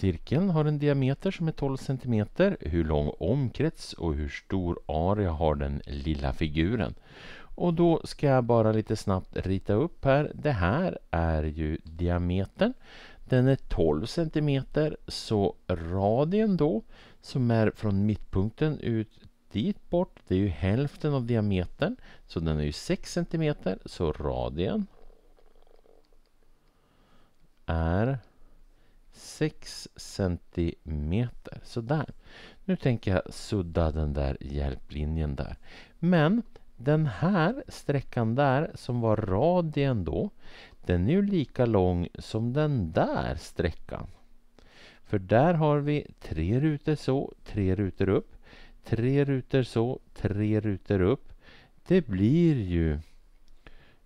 Cirkeln har en diameter som är 12 cm. Hur lång omkrets och hur stor area har den lilla figuren? Och då ska jag bara lite snabbt rita upp här. Det här är ju diametern. Den är 12 cm, så radien då, som är från mittpunkten ut dit bort, det är ju hälften av diametern. Så den är ju 6 cm, så radien 6 centimeter. Sådär. Nu tänker jag sudda den där hjälplinjen där. Men den här sträckan där, som var radien då, den är ju lika lång som den där sträckan. För där har vi tre rutor så, tre rutor upp, tre rutor så, tre rutor upp. Det blir ju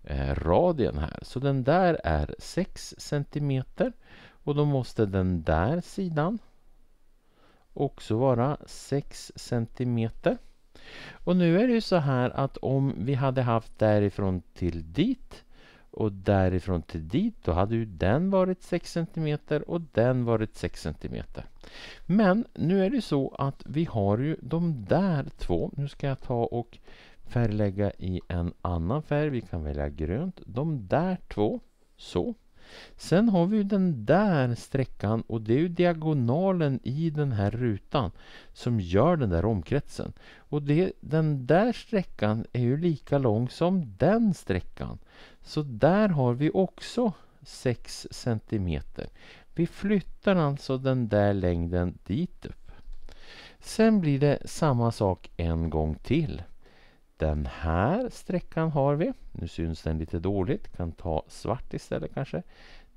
eh, radien här. Så den där är 6 centimeter och då måste den där sidan också vara 6 cm. Och nu är det ju så här att om vi hade haft därifrån till dit och därifrån till dit då hade ju den varit 6 cm och den varit 6 cm. Men nu är det så att vi har ju de där två. Nu ska jag ta och färglägga i en annan färg. Vi kan välja grönt. De där två, så. Sen har vi den där sträckan och det är ju diagonalen i den här rutan som gör den där omkretsen. Och det, den där sträckan är ju lika lång som den sträckan. Så där har vi också 6 cm. Vi flyttar alltså den där längden dit upp. Sen blir det samma sak en gång till. Den här sträckan har vi. Nu syns den lite dåligt. Kan ta svart istället kanske.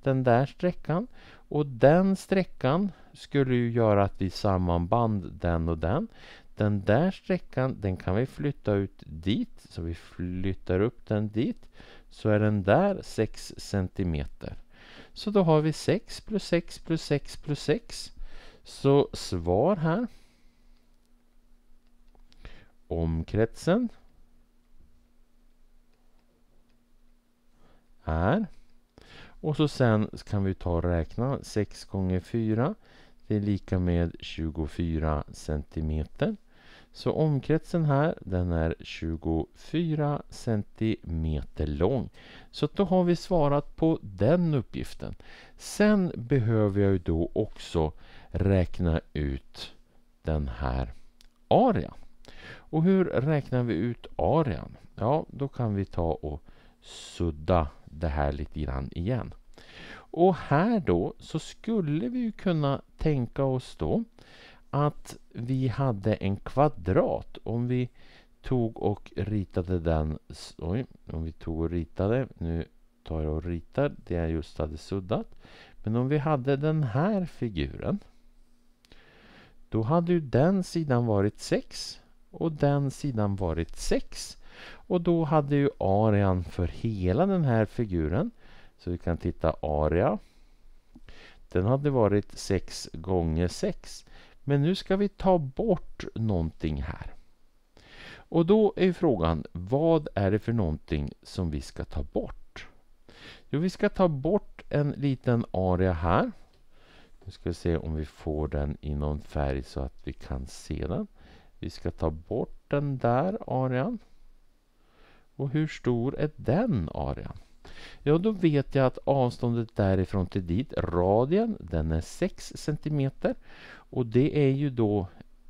Den där sträckan. Och den sträckan skulle ju göra att vi sammanband den och den. Den där sträckan den kan vi flytta ut dit. Så vi flyttar upp den dit. Så är den där 6 centimeter. Så då har vi 6 plus 6 plus 6 plus 6. Så svar här. Omkretsen är. Och så sen kan vi ta och räkna 6 gånger 4. Det är lika med 24 centimeter. Så omkretsen här den är 24 centimeter lång. Så då har vi svarat på den uppgiften. Sen behöver jag ju då också räkna ut den här arean. Och hur räknar vi ut arean? Ja, då kan vi ta och sudda det här lite grann igen. Och här då så skulle vi kunna tänka oss då att vi hade en kvadrat. Om vi tog och ritade den... Oj, om vi tog och ritade. Nu tar jag och ritar det jag just hade suddat. Men om vi hade den här figuren. Då hade ju den sidan varit 6 och den sidan varit 6. Och då hade ju arean för hela den här figuren, så vi kan titta area, den hade varit 6 gånger 6. Men nu ska vi ta bort någonting här. Och då är frågan, vad är det för någonting som vi ska ta bort? Jo, vi ska ta bort en liten area här. Nu ska vi se om vi får den i någon färg så att vi kan se den. Vi ska ta bort den där arean. Och hur stor är den arean? Ja, då vet jag att avståndet därifrån till dit, radien, den är 6 cm. Och det är ju då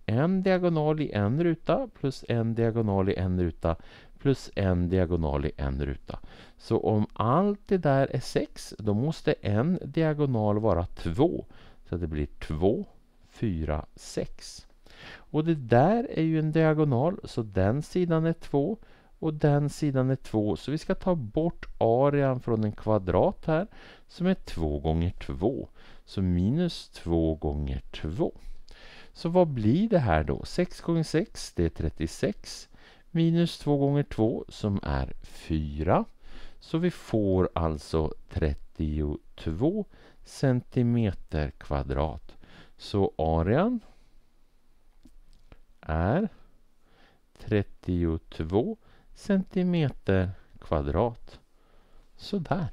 en diagonal i en ruta plus en diagonal i en ruta plus en diagonal i en ruta. Så om allt det där är 6, då måste en diagonal vara 2. Så det blir 2, 4, 6. Och det där är ju en diagonal, så den sidan är 2 och den sidan är 2. Så vi ska ta bort arean från en kvadrat här som är 2 gånger 2. Så minus 2 gånger 2. Så vad blir det här då? 6 gånger 6 det är 36 minus 2 gånger 2 som är 4. Så vi får alltså 32 centimeter kvadrat. Så arean är 32 centimeter kvadrat. Sådär.